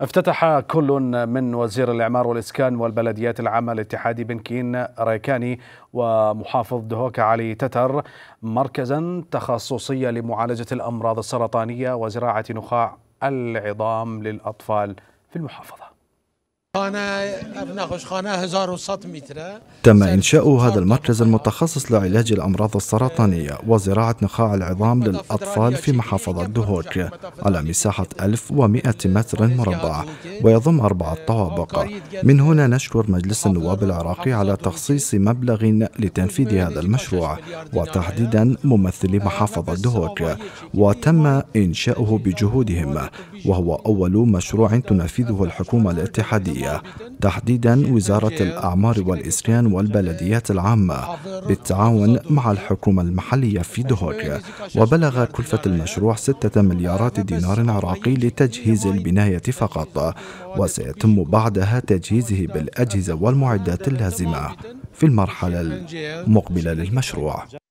افتتح كل من وزير الإعمار والإسكان والبلديات العامة الاتحادي بنكين ريكاني ومحافظ دهوك علي تتر مركزا تخصصيا لمعالجة الأمراض السرطانية وزراعة نخاع العظام للأطفال في المحافظة تم انشاء هذا المركز المتخصص لعلاج الامراض السرطانيه وزراعه نخاع العظام للاطفال في محافظه دهوك على مساحه 1100 متر مربع ويضم أربعة طوابق من هنا نشكر مجلس النواب العراقي على تخصيص مبلغ لتنفيذ هذا المشروع وتحديدا ممثلي محافظه دهوك وتم انشاؤه بجهودهم وهو اول مشروع تنفذه الحكومه الاتحاديه تحديدا وزارة الأعمار والإسكان والبلديات العامة بالتعاون مع الحكومة المحلية في دهوك وبلغ كلفة المشروع ستة مليارات دينار عراقي لتجهيز البناية فقط وسيتم بعدها تجهيزه بالأجهزة والمعدات اللازمة في المرحلة المقبلة للمشروع